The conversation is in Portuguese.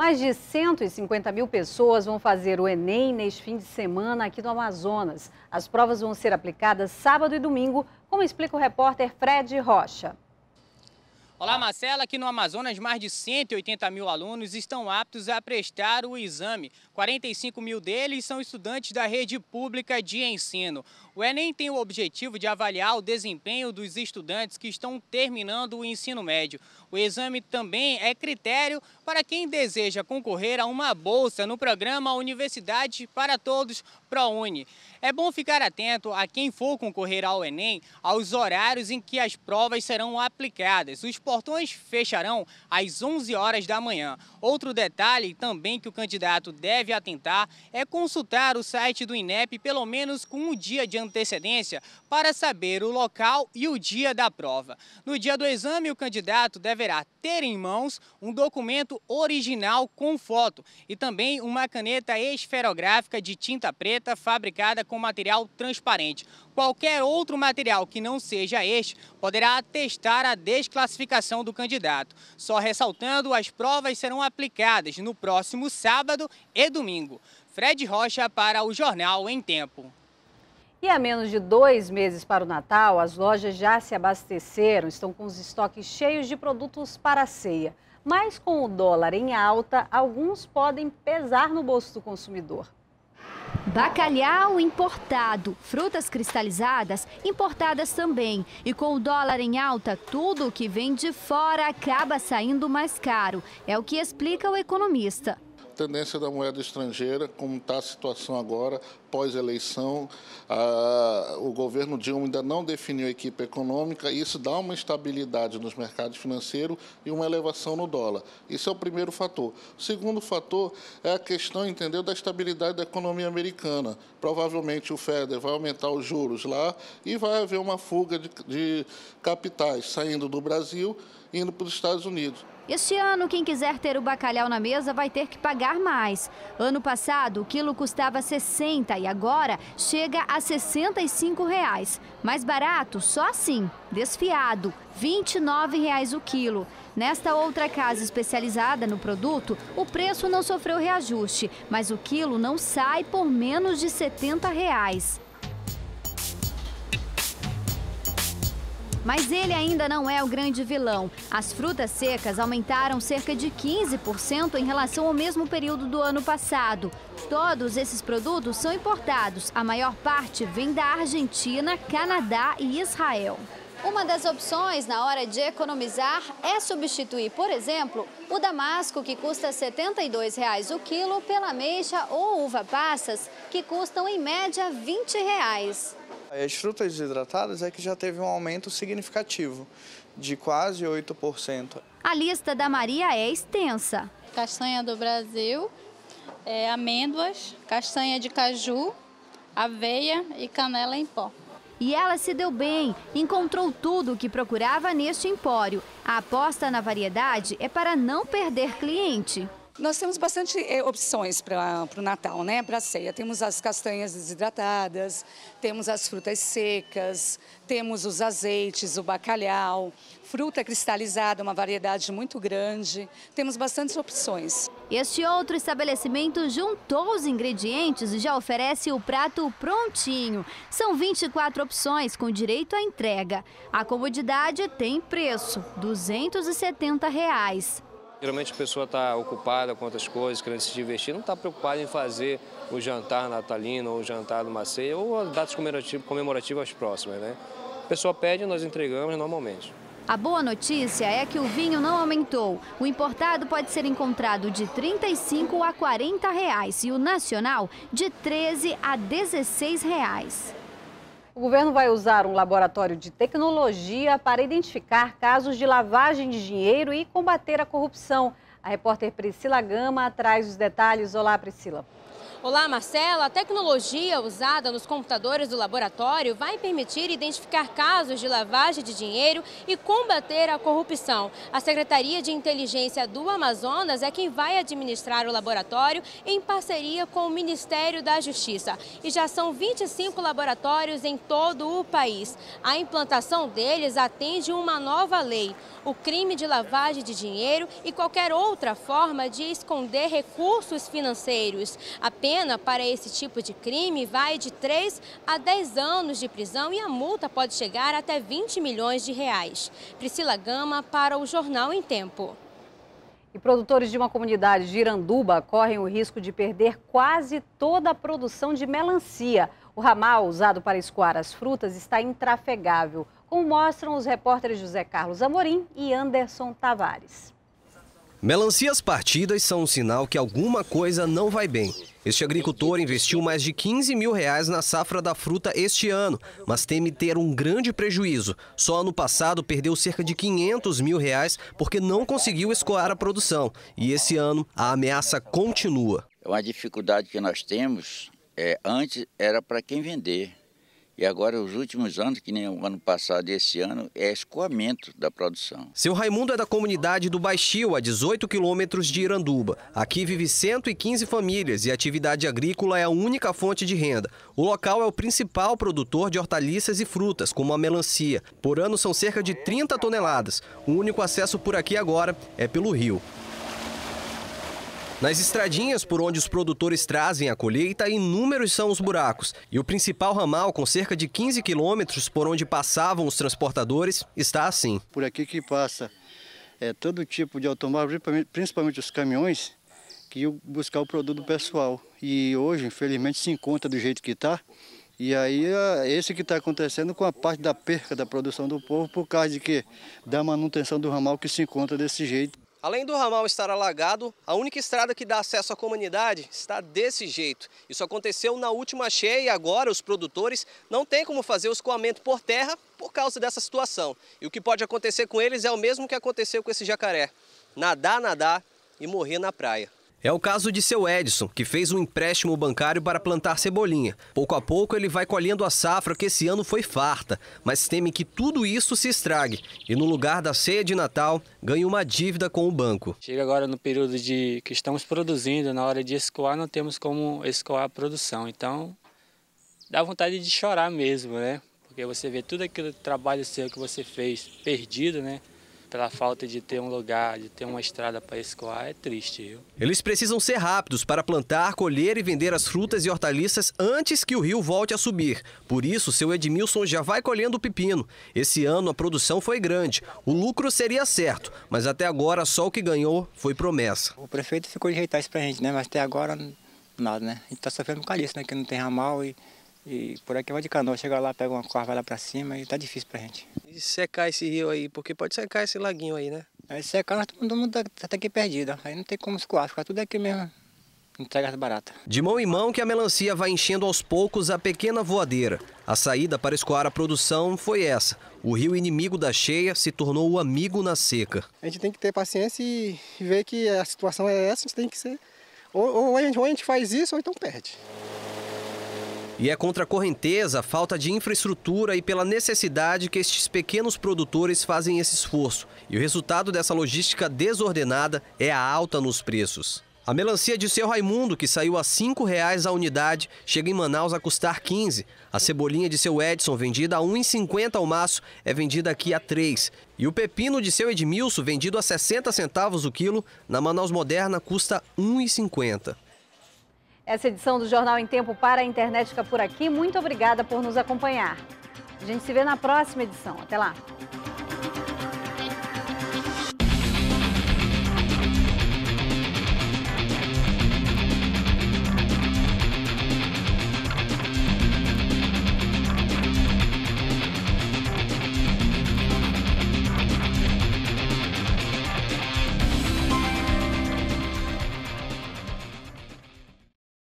Mais de 150 mil pessoas vão fazer o Enem neste fim de semana aqui no Amazonas. As provas vão ser aplicadas sábado e domingo, como explica o repórter Fred Rocha. Olá, Marcela. Aqui no Amazonas, mais de 180 mil alunos estão aptos a prestar o exame. 45 mil deles são estudantes da rede pública de ensino. O Enem tem o objetivo de avaliar o desempenho dos estudantes que estão terminando o ensino médio. O exame também é critério para quem deseja concorrer a uma bolsa no programa Universidade para Todos ProUni. É bom ficar atento a quem for concorrer ao Enem aos horários em que as provas serão aplicadas. Os portões fecharão às 11 horas da manhã. Outro detalhe também que o candidato deve atentar é consultar o site do INEP pelo menos com um dia de antecedência para saber o local e o dia da prova. No dia do exame, o candidato deverá ter em mãos um documento original com foto e também uma caneta esferográfica de tinta preta fabricada com material transparente. Qualquer outro material que não seja este poderá atestar a desclassificação ação do candidato. Só ressaltando, as provas serão aplicadas no próximo sábado e domingo. Fred Rocha para o Jornal em Tempo. E a menos de dois meses para o Natal, as lojas já se abasteceram, estão com os estoques cheios de produtos para a ceia. Mas com o dólar em alta, alguns podem pesar no bolso do consumidor. Bacalhau importado, frutas cristalizadas importadas também. E com o dólar em alta, tudo que vem de fora acaba saindo mais caro. É o que explica o economista tendência da moeda estrangeira, como está a situação agora, pós-eleição, ah, o governo Dilma ainda não definiu a equipe econômica, e isso dá uma estabilidade nos mercados financeiros e uma elevação no dólar. Isso é o primeiro fator. O segundo fator é a questão, entendeu, da estabilidade da economia americana. Provavelmente o Fed vai aumentar os juros lá e vai haver uma fuga de, de capitais saindo do Brasil indo para os Estados Unidos. Este ano, quem quiser ter o bacalhau na mesa vai ter que pagar mais. Ano passado, o quilo custava 60 e agora chega a 65 reais. Mais barato, só assim, desfiado, 29 reais o quilo. Nesta outra casa especializada no produto, o preço não sofreu reajuste, mas o quilo não sai por menos de 70 reais. Mas ele ainda não é o grande vilão. As frutas secas aumentaram cerca de 15% em relação ao mesmo período do ano passado. Todos esses produtos são importados. A maior parte vem da Argentina, Canadá e Israel. Uma das opções na hora de economizar é substituir, por exemplo, o damasco, que custa R$ 72,00 o quilo, pela ameixa ou uva passas, que custam em média R$ 20,00. As é, frutas desidratadas é que já teve um aumento significativo, de quase 8%. A lista da Maria é extensa. Castanha do Brasil, é, amêndoas, castanha de caju, aveia e canela em pó. E ela se deu bem, encontrou tudo o que procurava neste empório. A aposta na variedade é para não perder cliente. Nós temos bastante é, opções para o Natal, né? Para a ceia. Temos as castanhas desidratadas, temos as frutas secas, temos os azeites, o bacalhau, fruta cristalizada, uma variedade muito grande. Temos bastantes opções. Este outro estabelecimento juntou os ingredientes e já oferece o prato prontinho. São 24 opções com direito à entrega. A comodidade tem preço, R$ 270. Reais. Geralmente a pessoa está ocupada com outras coisas, querendo se divertir, não está preocupada em fazer o jantar natalino ou o jantar do ceia ou datas comemorativas, comemorativas próximas. Né? A pessoa pede e nós entregamos normalmente. A boa notícia é que o vinho não aumentou. O importado pode ser encontrado de 35 a 40 reais e o nacional de 13 a 16 reais. O governo vai usar um laboratório de tecnologia para identificar casos de lavagem de dinheiro e combater a corrupção. A repórter Priscila Gama traz os detalhes. Olá, Priscila. Olá, Marcela. A tecnologia usada nos computadores do laboratório vai permitir identificar casos de lavagem de dinheiro e combater a corrupção. A Secretaria de Inteligência do Amazonas é quem vai administrar o laboratório em parceria com o Ministério da Justiça. E já são 25 laboratórios em todo o país. A implantação deles atende uma nova lei, o crime de lavagem de dinheiro e qualquer outra forma de esconder recursos financeiros. Apenas pena para esse tipo de crime vai de 3 a 10 anos de prisão e a multa pode chegar até 20 milhões de reais. Priscila Gama para o Jornal em Tempo. E produtores de uma comunidade de Iranduba correm o risco de perder quase toda a produção de melancia. O ramal usado para escoar as frutas está intrafegável, como mostram os repórteres José Carlos Amorim e Anderson Tavares. Melancias partidas são um sinal que alguma coisa não vai bem. Este agricultor investiu mais de 15 mil reais na safra da fruta este ano, mas teme ter um grande prejuízo. Só ano passado perdeu cerca de 500 mil reais porque não conseguiu escoar a produção. E esse ano a ameaça continua. É uma dificuldade que nós temos é antes era para quem vender. E agora, os últimos anos, que nem o ano passado e esse ano, é escoamento da produção. Seu Raimundo é da comunidade do Baixio, a 18 quilômetros de Iranduba. Aqui vive 115 famílias e a atividade agrícola é a única fonte de renda. O local é o principal produtor de hortaliças e frutas, como a melancia. Por ano, são cerca de 30 toneladas. O único acesso por aqui agora é pelo rio. Nas estradinhas por onde os produtores trazem a colheita, inúmeros são os buracos. E o principal ramal, com cerca de 15 quilômetros por onde passavam os transportadores, está assim. Por aqui que passa é, todo tipo de automóvel, principalmente os caminhões, que iam buscar o produto pessoal. E hoje, infelizmente, se encontra do jeito que está. E aí, é, esse que está acontecendo com a parte da perca da produção do povo, por causa de que da manutenção do ramal que se encontra desse jeito. Além do ramal estar alagado, a única estrada que dá acesso à comunidade está desse jeito. Isso aconteceu na última cheia e agora os produtores não têm como fazer o escoamento por terra por causa dessa situação. E o que pode acontecer com eles é o mesmo que aconteceu com esse jacaré: nadar, nadar e morrer na praia. É o caso de seu Edson, que fez um empréstimo bancário para plantar cebolinha. Pouco a pouco ele vai colhendo a safra que esse ano foi farta, mas teme que tudo isso se estrague e no lugar da ceia de Natal ganhe uma dívida com o banco. Chega agora no período de que estamos produzindo, na hora de escoar não temos como escoar a produção, então dá vontade de chorar mesmo, né? Porque você vê tudo aquele trabalho seu que você fez perdido, né? pela falta de ter um lugar, de ter uma estrada para escoar, é triste. Viu? Eles precisam ser rápidos para plantar, colher e vender as frutas e hortaliças antes que o rio volte a subir. Por isso, seu Edmilson já vai colhendo o pepino. Esse ano a produção foi grande, o lucro seria certo, mas até agora só o que ganhou foi promessa. O prefeito ficou de ajeitar isso para a gente, né? mas até agora nada, né? A gente está sofrendo com isso, né? que não tem ramal e e por aqui vai de canoa, chega lá, pega uma corva lá pra cima e tá difícil pra gente. E secar esse rio aí, porque pode secar esse laguinho aí, né? Aí secar, nós todo mundo tá, até tá aqui perdido, aí não tem como escoar, fica tudo aqui mesmo. Entregas barata De mão em mão que a melancia vai enchendo aos poucos a pequena voadeira. A saída para escoar a produção foi essa. O rio inimigo da cheia se tornou o amigo na seca. A gente tem que ter paciência e ver que a situação é essa, a gente tem que ser. Ou, ou, a, gente, ou a gente faz isso ou então perde. E é contra a correnteza, falta de infraestrutura e pela necessidade que estes pequenos produtores fazem esse esforço. E o resultado dessa logística desordenada é a alta nos preços. A melancia de seu Raimundo, que saiu a R$ 5,00 a unidade, chega em Manaus a custar 15. A cebolinha de seu Edson, vendida a R$ 1,50 ao maço, é vendida aqui a 3. E o pepino de seu Edmilson, vendido a 60 centavos o quilo, na Manaus Moderna custa R$ 1,50. Essa edição do Jornal em Tempo para a internet fica por aqui. Muito obrigada por nos acompanhar. A gente se vê na próxima edição. Até lá!